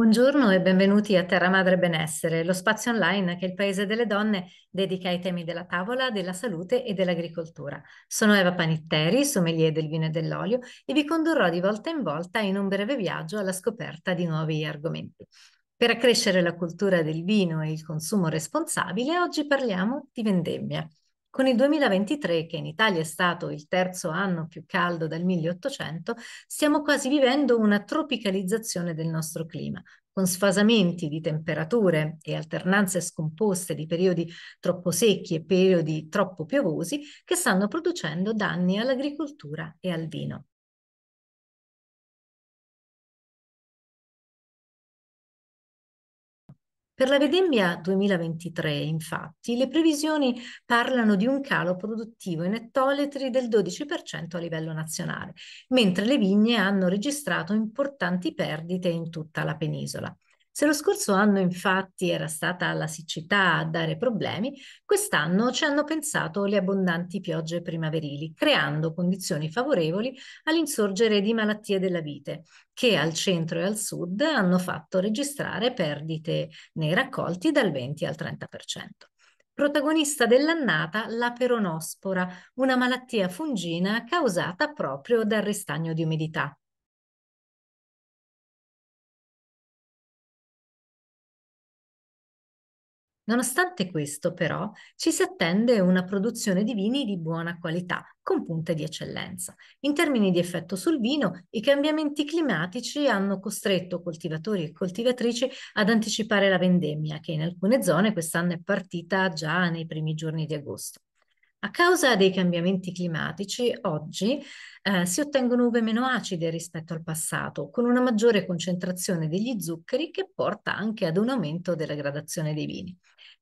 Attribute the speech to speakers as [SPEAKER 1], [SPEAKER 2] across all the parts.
[SPEAKER 1] Buongiorno e benvenuti a Terra Madre Benessere, lo spazio online che il Paese delle Donne dedica ai temi della tavola, della salute e dell'agricoltura. Sono Eva Panitteri, sommelier del vino e dell'olio e vi condurrò di volta in volta in un breve viaggio alla scoperta di nuovi argomenti. Per accrescere la cultura del vino e il consumo responsabile, oggi parliamo di vendemmia. Con il 2023, che in Italia è stato il terzo anno più caldo dal 1800, stiamo quasi vivendo una tropicalizzazione del nostro clima, con sfasamenti di temperature e alternanze scomposte di periodi troppo secchi
[SPEAKER 2] e periodi troppo piovosi che stanno producendo danni all'agricoltura e al vino. Per la Vedembia 2023, infatti, le previsioni
[SPEAKER 1] parlano di un calo produttivo in ettolitri del 12% a livello nazionale, mentre le vigne hanno registrato importanti perdite in tutta la penisola. Se lo scorso anno infatti era stata la siccità a dare problemi, quest'anno ci hanno pensato le abbondanti piogge primaverili, creando condizioni favorevoli all'insorgere di malattie della vite, che al centro e al sud hanno fatto registrare perdite nei raccolti dal 20 al 30%. Protagonista dell'annata la peronospora, una malattia fungina causata proprio
[SPEAKER 2] dal ristagno di umidità. Nonostante questo, però, ci
[SPEAKER 1] si attende una produzione di vini di buona qualità, con punte di eccellenza. In termini di effetto sul vino, i cambiamenti climatici hanno costretto coltivatori e coltivatrici ad anticipare la vendemmia, che in alcune zone quest'anno è partita già nei primi giorni di agosto. A causa dei cambiamenti climatici, oggi eh, si ottengono uve meno acide rispetto al passato, con una maggiore concentrazione degli zuccheri che porta anche ad un aumento della gradazione dei vini.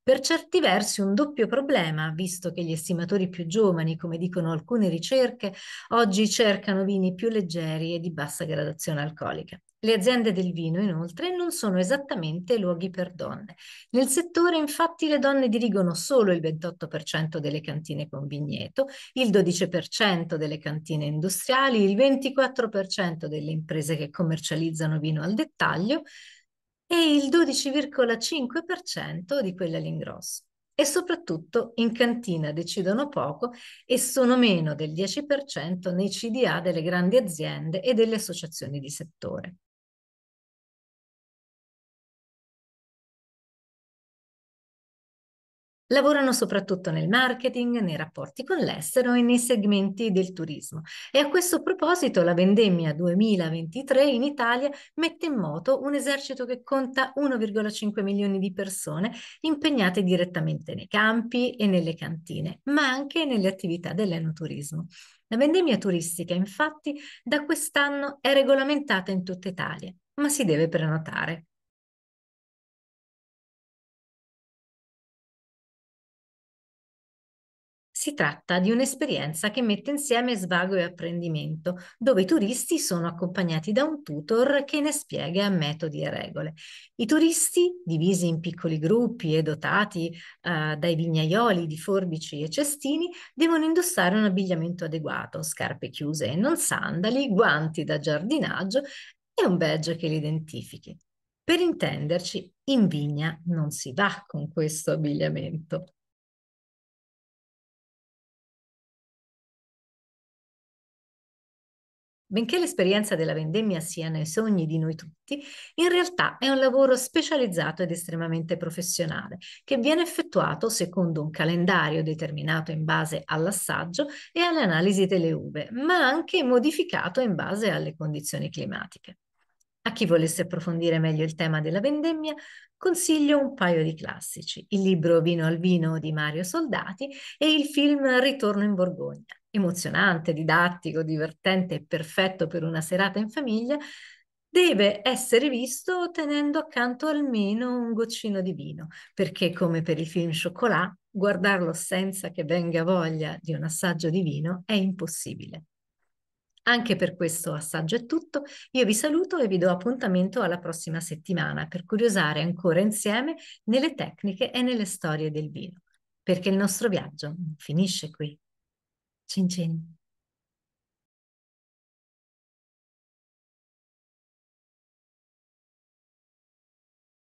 [SPEAKER 1] Per certi versi un doppio problema, visto che gli estimatori più giovani, come dicono alcune ricerche, oggi cercano vini più leggeri e di bassa gradazione alcolica. Le aziende del vino, inoltre, non sono esattamente luoghi per donne. Nel settore, infatti, le donne dirigono solo il 28% delle cantine con vigneto, il 12% delle cantine industriali, il 24% delle imprese che commercializzano vino al dettaglio, e il 12,5% di quelle all'ingrosso. E soprattutto in cantina decidono poco e sono meno del 10% nei CDA delle
[SPEAKER 2] grandi aziende e delle associazioni di settore. Lavorano soprattutto nel marketing, nei rapporti con l'estero e nei segmenti del turismo. E a questo
[SPEAKER 1] proposito la vendemmia 2023 in Italia mette in moto un esercito che conta 1,5 milioni di persone impegnate direttamente nei campi e nelle cantine, ma anche nelle attività dell'enoturismo. La vendemmia turistica infatti
[SPEAKER 2] da quest'anno è regolamentata in tutta Italia, ma si deve prenotare. Si tratta di un'esperienza che mette insieme svago e apprendimento,
[SPEAKER 1] dove i turisti sono accompagnati da un tutor che ne spiega metodi e regole. I turisti, divisi in piccoli gruppi e dotati eh, dai vignaioli di forbici e cestini, devono indossare un abbigliamento adeguato, scarpe chiuse e non sandali, guanti da giardinaggio e un badge che li identifichi. Per
[SPEAKER 2] intenderci, in vigna non si va con questo abbigliamento. Benché l'esperienza della vendemmia sia nei sogni di noi tutti, in realtà è un
[SPEAKER 1] lavoro specializzato ed estremamente professionale, che viene effettuato secondo un calendario determinato in base all'assaggio e all'analisi delle uve, ma anche modificato in base alle condizioni climatiche. A chi volesse approfondire meglio il tema della vendemmia, consiglio un paio di classici, il libro Vino al vino di Mario Soldati e il film Ritorno in Borgogna emozionante, didattico, divertente e perfetto per una serata in famiglia, deve essere visto tenendo accanto almeno un goccino di vino, perché come per i film cioccolà, guardarlo senza che venga voglia di un assaggio di vino è impossibile. Anche per questo assaggio è tutto, io vi saluto e vi do appuntamento alla prossima settimana per curiosare ancora insieme nelle tecniche e nelle storie del vino, perché il nostro
[SPEAKER 2] viaggio finisce qui. 亲亲。